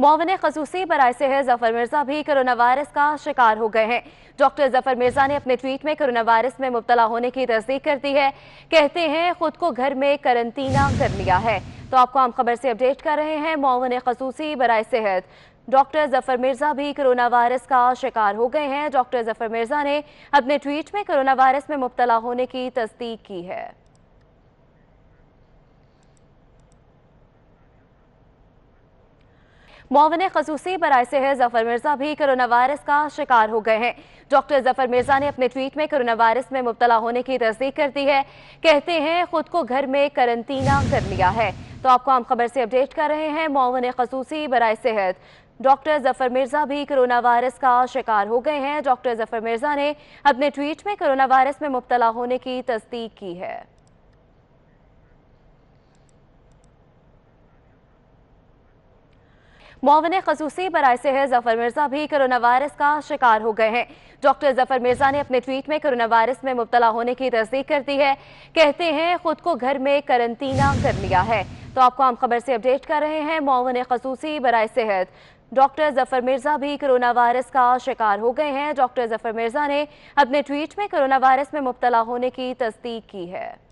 मावन खसूसी बरए सेहत जफर मिर्जा भी कोरोना वायरस का शिकार हो गए हैं डॉक्टर जफर मिर्जा ने अपने ट्वीट में कोरोना वायरस में मुबतला होने की तस्दीक कर दी है कहते हैं खुद को घर में करंतना कर लिया है तो आपको आम खबर से अपडेट कर रहे हैं मावन खसूसी बरए सेहत डॉक्टर जफर मिर्जा भी कोरोना वायरस का शिकार हो गए हैं डॉक्टर जफर मिर्जा ने अपने ट्वीट में कोरोना वायरस में मुबतला होने की तस्दीक की है मोवन खसूसी बरए सेहत जफर मिर्जा भी कोरोना वायरस का शिकार हो गए हैं डॉक्टर जफर मिर्जा ने अपने ट्वीट में कोरोना वायरस में मुबतला होने की तस्दीक कर दी है कहते हैं खुद को घर में करंतना कर लिया है तो आपको आम खबर से अपडेट कर रहे हैं मोवन खसूसी बरए सेहत डॉक्टर जफर मिर्जा भी कोरोना वायरस का शिकार हो गए हैं डॉक्टर जफर मिर्जा ने अपने ट्वीट में कोरोना वायरस में मुबतला होने की तस्दीक की है मुआवन खसूसी बरए सेहत जफर मिर्जा भी कोरोना वायरस का शिकार हो गए हैं डॉक्टर जफर मिर्जा ने अपने ट्वीट में कोरोना वायरस में मुबतला होने की तस्दीक कर दी है कहते हैं खुद को घर में करंतना कर लिया है तो आपको हम खबर से अपडेट कर रहे हैं मावन खसूसी बरए सेहत डॉक्टर जफर मिर्जा भी कोरोना वायरस का शिकार हो गए हैं डॉक्टर जफर मिर्जा ने अपने ट्वीट में कोरोना वायरस में मुबतला होने की तस्दीक की है